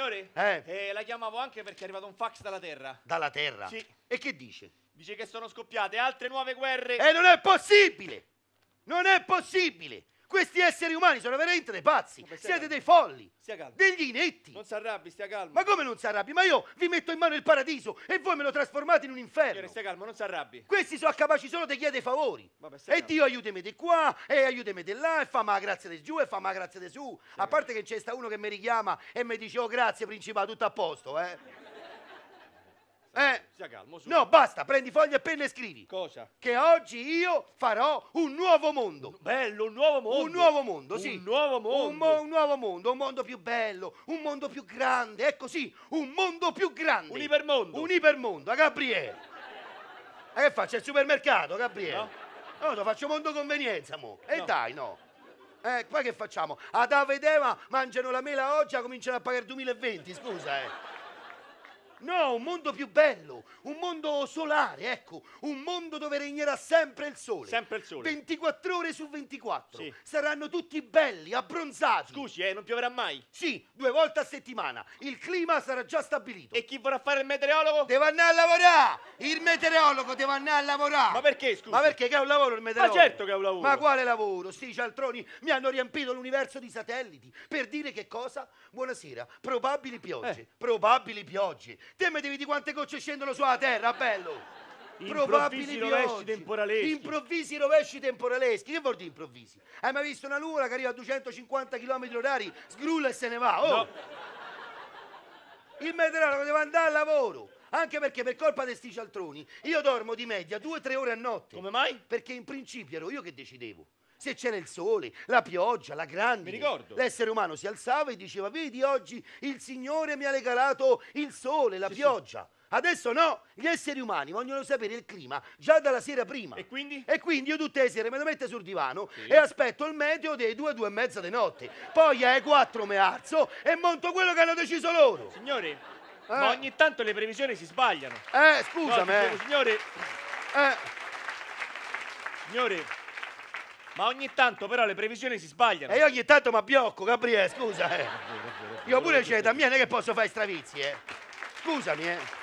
Signore, Eh. eh, la chiamavo anche perché è arrivato un fax dalla Terra. Dalla terra? Sì. E che dice? Dice che sono scoppiate altre nuove guerre. E eh, non è possibile! Non è possibile! Questi esseri umani sono veramente dei pazzi. Vabbè, Siete calma. dei folli. Degli inetti. Non si arrabbi, stia calmo. Ma come non si arrabbi? Ma io vi metto in mano il paradiso e voi me lo trasformate in un inferno. stia calmo, non si arrabbi. Questi sono capaci solo di chiedere favori. Vabbè, e calmo. Dio aiutami di qua, e aiutami di là, e fa ma grazia di giù, e fa ma grazia di su. Sì. A parte che c'è sta uno che mi richiama e mi dice, oh grazie principale, tutto a posto, eh eh? Sia calmo, su. No, basta, prendi foglia e penna e scrivi. Cosa? Che oggi io farò un nuovo mondo. Un, bello, un nuovo mondo. Un nuovo mondo, sì. Un nuovo mondo. Un, mo un, nuovo mondo, un mondo più bello, un mondo più grande, ecco sì, un mondo più grande. Un ipermondo. Un ipermondo, a Gabriele. E che faccio? Il supermercato, Gabriele? No, no lo faccio mondo convenienza, mo. E no. dai, no. Eh, qua che facciamo? Adava ed Eva mangiano la mela oggi e cominciano a pagare 2020, scusa, eh. No, un mondo più bello, un mondo solare, ecco, un mondo dove regnerà sempre il sole. Sempre il sole. 24 ore su 24. Sì. Saranno tutti belli, abbronzati. Scusi, eh, non pioverà mai? Sì, due volte a settimana. Il clima sarà già stabilito. E chi vorrà fare il meteorologo? Deve andare a lavorare! Il meteorologo deve andare a lavorare! Ma perché, scusi? Ma perché che è un lavoro il meteorologo? Ma certo che è un lavoro. Ma quale lavoro? Sti cialtroni mi hanno riempito l'universo di satelliti per dire che cosa? Buonasera, probabili piogge, eh. probabili piogge Te mi devi di quante gocce scendono sulla terra, bello. Improvvisi rovesci temporaleschi. Improvvisi rovesci temporaleschi. Che vuol dire improvvisi? Hai mai visto una luna che arriva a 250 km/h, sgrulla e se ne va? Oh. No. Il meteorologo deve andare al lavoro. Anche perché per colpa di sti cialtroni io dormo di media 2-3 ore a notte. Come mai? Perché in principio ero io che decidevo se c'era il sole, la pioggia, la grande. Mi ricordo. L'essere umano si alzava e diceva: Vedi, oggi il Signore mi ha regalato il sole, la sì, pioggia. Sì. Adesso no, gli esseri umani vogliono sapere il clima già dalla sera prima. E quindi? E quindi io tutte le sere me lo metto sul divano sì. e aspetto il meteo delle 2, due e mezza di notte. Poi alle quattro mi alzo e monto quello che hanno deciso loro. Signore, eh. ma ogni tanto le previsioni si sbagliano. Eh, scusami. No, signore. Eh. Signore. Eh. Ma ogni tanto però le previsioni si sbagliano. E io ogni tanto mi abbiocco, Gabriele, scusa. Eh. Io pure c'è da me, non è che posso fare stravizi, eh. Scusami, eh.